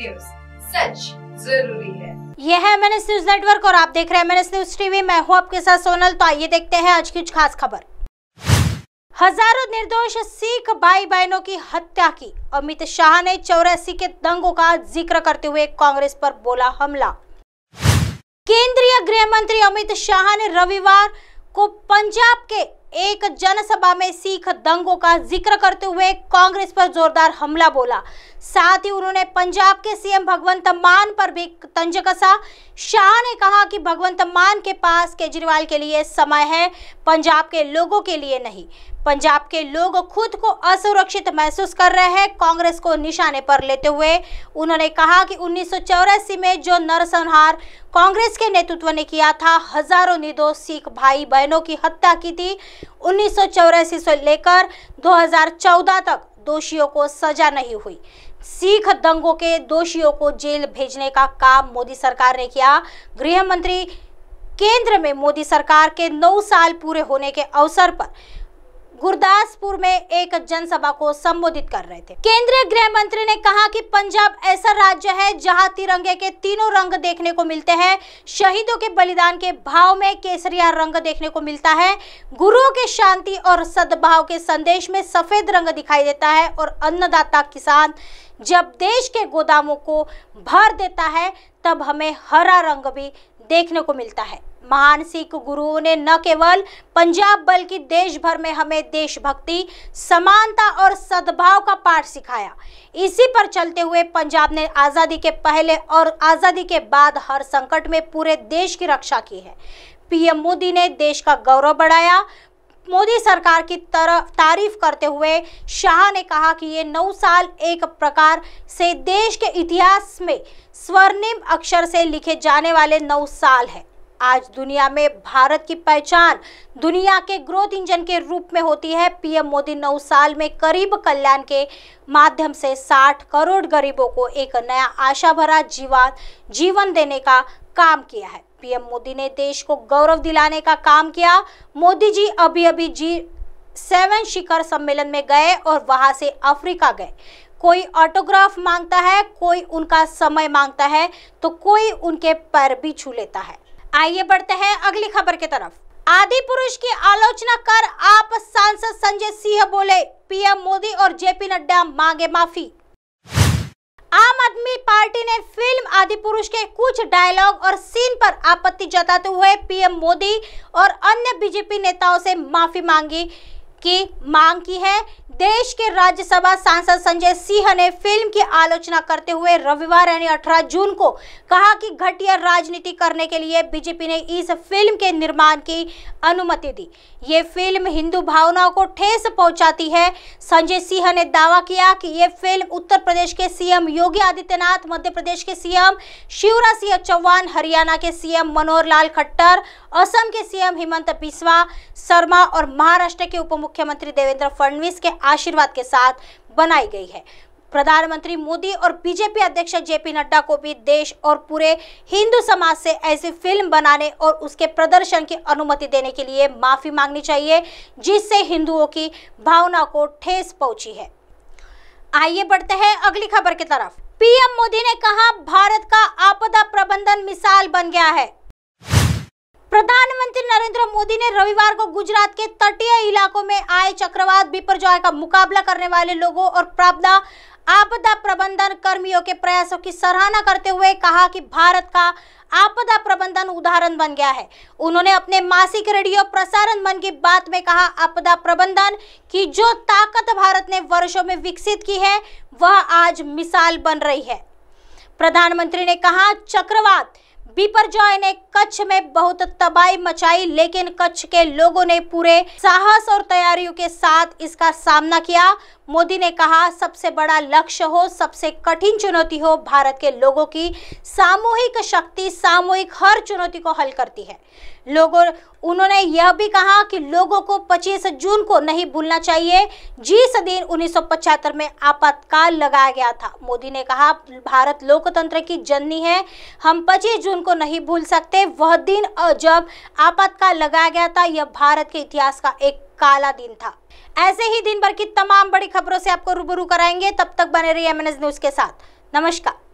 news सच जरूरी है यह है एम न्यूज नेटवर्क और आप देख रहे हैं एम न्यूज टीवी मैं हूँ आपके साथ सोनल तो आइए देखते हैं आज की कुछ खास खबर हजारों निर्दोष सिख भाई बहनों की हत्या की अमित शाह ने चौरासी के दंगों का जिक्र करते हुए कांग्रेस पर बोला हमला केंद्रीय गृह मंत्री अमित शाह ने रविवार को पंजाब के एक जनसभा में सिख दंगों का जिक्र करते हुए कांग्रेस पर जोरदार हमला बोला साथ ही उन्होंने पंजाब के सीएम भगवंत मान पर भी तंज कसा शाह ने कहा कि भगवंत मान के पास केजरीवाल के लिए समय है पंजाब के लोगों के लिए नहीं पंजाब के लोग खुद को असुरक्षित महसूस कर रहे हैं कांग्रेस को निशाने पर लेते हुए उन्होंने कहा कि उन्नीस में जो नरसंहार कांग्रेस के नेतृत्व ने किया था हजारों निर्दोष सिख भाई बहनों की हत्या की थी उन्नीस से लेकर 2014 तक दोषियों को सजा नहीं हुई सिख दंगों के दोषियों को जेल भेजने का काम मोदी सरकार ने किया गृह मंत्री केंद्र में मोदी सरकार के नौ साल पूरे होने के अवसर पर गुरदासपुर में एक जनसभा को संबोधित कर रहे थे केंद्रीय गृह मंत्री ने कहा कि पंजाब ऐसा राज्य है जहां तिरंगे के तीनों रंग देखने को मिलते हैं शहीदों के बलिदान के भाव में केसरिया रंग देखने को मिलता है गुरुओं के शांति और सद्भाव के संदेश में सफेद रंग दिखाई देता है और अन्नदाता किसान जब देश के गोदामों को भर देता है तब हमें हरा रंग भी देखने को मिलता है महान सिख गुरुओं ने न केवल पंजाब बल्कि देश भर में हमें देशभक्ति समानता और सद्भाव का पाठ सिखाया इसी पर चलते हुए पंजाब ने आज़ादी के पहले और आज़ादी के बाद हर संकट में पूरे देश की रक्षा की है पीएम मोदी ने देश का गौरव बढ़ाया मोदी सरकार की तरफ तारीफ करते हुए शाह ने कहा कि ये नौ साल एक प्रकार से देश के इतिहास में स्वर्णिम अक्षर से लिखे जाने वाले नौ साल है आज दुनिया में भारत की पहचान दुनिया के ग्रोथ इंजन के रूप में होती है पीएम मोदी नौ साल में गरीब कल्याण के माध्यम से 60 करोड़ गरीबों को एक नया आशा भरा जीवन जीवन देने का काम किया है पीएम मोदी ने देश को गौरव दिलाने का काम किया मोदी जी अभी अभी जी सेवन शिखर सम्मेलन में गए और वहां से अफ्रीका गए कोई ऑटोग्राफ मांगता है कोई उनका समय मांगता है तो कोई उनके पैर भी छू लेता है आइए बढ़ते हैं अगली खबर की तरफ आदि पुरुष की आलोचना कर आप सांसद संजय सिंह बोले पीएम मोदी और जेपी नड्डा मांगे माफी आदमी पार्टी ने फिल्म आदि पुरुष के कुछ डायलॉग और सीन पर आपत्ति जताते हुए पीएम मोदी और अन्य बीजेपी नेताओं से माफी मांगी की मांग की है देश के राज्यसभा सांसद संजय सिंह ने फिल्म की आलोचना करते हुए रविवार यानी 18 जून को कहा कि घटिया राजनीति करने के लिए बीजेपी ने इस फिल्म के निर्माण की अनुमति दी ये फिल्म हिंदू भावनाओं को ठेस पहुंचाती है संजय सिंह ने दावा किया कि ये फिल्म उत्तर प्रदेश के सीएम योगी आदित्यनाथ मध्य प्रदेश के सीएम शिवराज सिंह चौहान हरियाणा के सीएम मनोहर लाल खट्टर असम के सीएम हेमंत बिस्वा शर्मा और महाराष्ट्र के उप मुख्यमंत्री देवेंद्र फडणवीस के आशीर्वाद के साथ बनाई गई है प्रधानमंत्री मोदी और बीजेपी अध्यक्ष जेपी नड्डा को भी देश और पूरे हिंदू समाज से ऐसी फिल्म बनाने और उसके प्रदर्शन की अनुमति देने के लिए माफी मांगनी चाहिए जिससे हिंदुओं की भावना को ठेस पहुंची है आइए बढ़ते हैं अगली खबर की तरफ पीएम मोदी ने कहा भारत का आपदा प्रबंधन मिसाल बन गया है प्रधानमंत्री नरेंद्र मोदी ने रविवार को गुजरात के तटीय इलाकों में आए चक्रवात बिपरजॉय का मुकाबला करने वाले लोगों और प्राप्ता आपदा प्रबंधन कर्मियों के प्रयासों की सराहना करते हुए कहा कि भारत का आपदा प्रबंधन उदाहरण बन गया है उन्होंने अपने मासिक रेडियो प्रसारण मन की बात में कहा आपदा प्रबंधन की जो ताकत भारत ने वर्षों में विकसित की है वह आज मिसाल बन रही है प्रधानमंत्री ने कहा चक्रवात पीपरजा ने कच्छ में बहुत तबाही मचाई लेकिन कच्छ के लोगों ने पूरे साहस और तैयारियों के साथ इसका सामना किया मोदी ने कहा सबसे बड़ा लक्ष्य हो सबसे कठिन चुनौती हो भारत के लोगों की सामूहिक शक्ति सामूहिक हर चुनौती को हल करती है लोगों उन्होंने यह भी कहा कि लोगों को 25 जून को नहीं भूलना चाहिए जिस दिन 1975 में आपातकाल लगाया गया था मोदी ने कहा भारत लोकतंत्र की जननी है हम 25 जून को नहीं भूल सकते वह दिन जब आपातकाल लगाया गया था यह भारत के इतिहास का एक काला दिन था ऐसे ही दिन भर की तमाम बड़ी खबरों से आपको रूबरू कराएंगे तब तक बने रहिए एमएनएस न्यूज के साथ नमस्कार